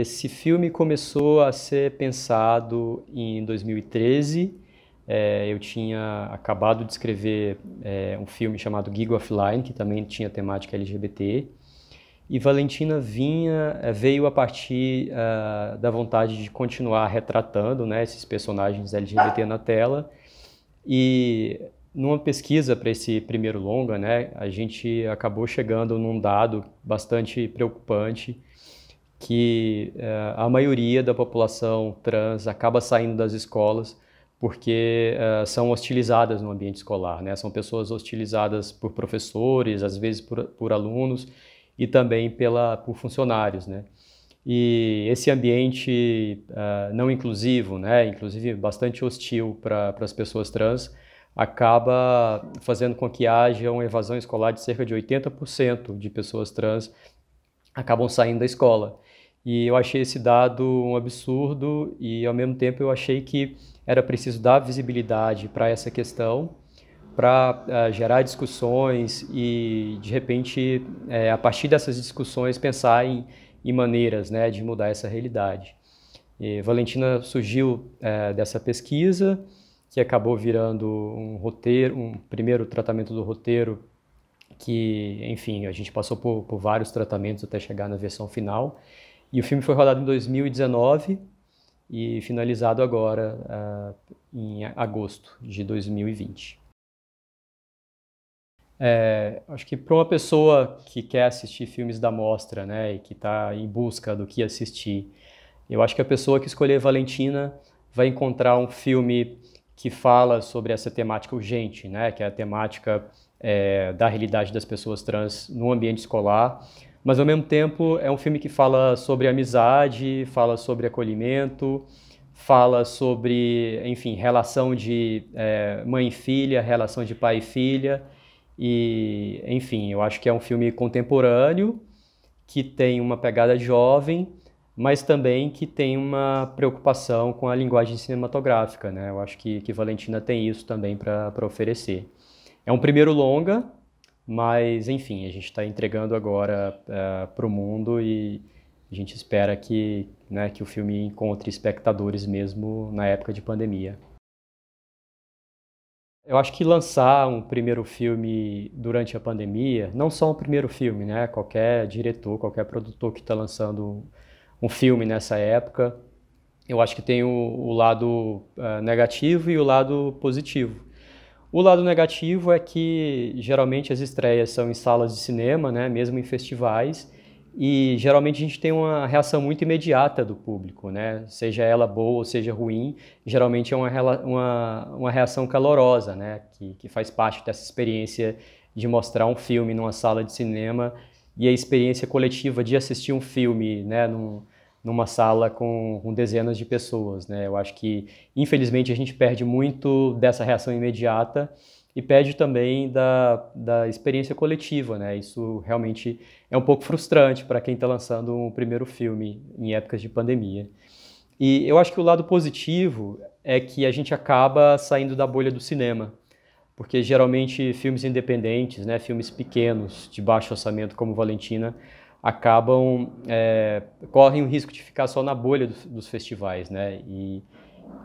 Esse filme começou a ser pensado em 2013. É, eh, eu tinha acabado de escrever é, um filme chamado Gig Offline, que também tinha temática LGBT. E Valentina vinha, eh, veio a partir uh, da vontade de continuar retratando né, esses personagens LGBT na tela. E numa pesquisa para esse primeiro longa, né, a gente acabou chegando num dado bastante preocupante, que uh, a maioria da população trans acaba saindo das escolas porque uh, são hostilizadas no ambiente escolar, né? São pessoas hostilizadas por professores, às vezes por, por alunos e também pela, por funcionários, né? E esse ambiente uh, não inclusivo, né? Inclusive bastante hostil para as pessoas trans, acaba fazendo com que haja uma evasão escolar de cerca de 80% de pessoas trans acabam saindo da escola. E eu achei esse dado um absurdo e, ao mesmo tempo, eu achei que era preciso dar visibilidade para essa questão, para uh, eh, gerar discussões e, de repente, é, a partir dessas discussões, pensar em, em maneiras né, de mudar essa realidade. E Valentina surgiu é, dessa pesquisa, que acabou virando um roteiro, um primeiro tratamento do roteiro, que, enfim, a gente passou por, por vários tratamentos até chegar na versão final. E o filme foi rodado em 2019 e finalizado agora uh, em agosto de 2020. É, acho que para uma pessoa que quer assistir filmes da mostra, né, e que está em busca do que assistir, eu acho que a pessoa que escolher Valentina vai encontrar um filme que fala sobre essa temática urgente, né, que é a temática é, da realidade das pessoas trans no ambiente escolar, mas ao mesmo tempo é um filme que fala sobre amizade, fala sobre acolhimento, fala sobre, enfim, relação de é, mãe e filha, relação de pai e filha. E, enfim, eu acho que é um filme contemporâneo, que tem uma pegada jovem, mas também que tem uma preocupação com a linguagem cinematográfica, né? Eu acho que, que Valentina tem isso também para oferecer. É um primeiro longa, mas, enfim, a gente está entregando agora uh, eh, para o mundo e a gente espera que, né, que o filme encontre espectadores mesmo na época de pandemia. Eu acho que lançar um primeiro filme durante a pandemia, não só um primeiro filme, né? Qualquer diretor, qualquer produtor que está lançando um filme nessa época, eu acho que tem o, o lado uh, negativo e o lado positivo. O lado negativo é que geralmente as estreias são em salas de cinema, né, mesmo em festivais, e geralmente a gente tem uma reação muito imediata do público, né? seja ela boa ou seja ruim, geralmente é uma, uma, uma reação calorosa, né? que, que faz parte dessa experiência de mostrar um filme numa sala de cinema e a experiência coletiva de assistir um filme né? Num, numa sala com, com, dezenas de pessoas. Né? Eu acho que, infelizmente, a gente perde muito dessa reação imediata e perde também da, da experiência coletiva. Né? Isso realmente é um pouco frustrante para quem está lançando um primeiro filme em épocas de pandemia. E eu acho que o lado positivo é que a gente acaba saindo da bolha do cinema, porque geralmente filmes independentes, né, filmes pequenos, de baixo orçamento como Valentina, acabam é, correm o risco de ficar só na bolha dos, dos festivais, né? E,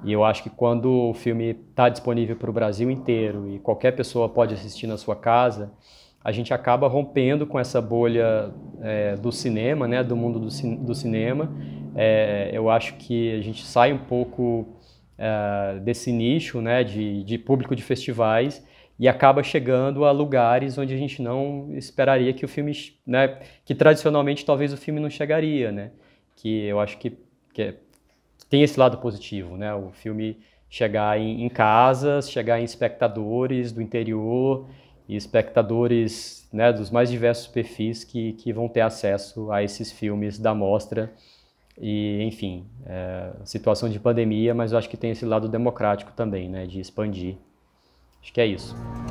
e eu acho que quando o filme está disponível para o Brasil inteiro e qualquer pessoa pode assistir na sua casa, a gente acaba rompendo com essa bolha é, do cinema, né, do mundo do, do cinema. É, eu acho que a gente sai um pouco é, desse nicho né, de, de público de festivais e acaba chegando a lugares onde a gente não esperaria que o filme, né, que tradicionalmente talvez o filme não chegaria, né? Que eu acho que, que é, tem esse lado positivo, né? O filme chegar em, em casas, chegar em espectadores do interior e espectadores né, dos mais diversos perfis que, que vão ter acesso a esses filmes da mostra. E, enfim, é, situação de pandemia, mas eu acho que tem esse lado democrático também, né, de expandir Acho que é isso.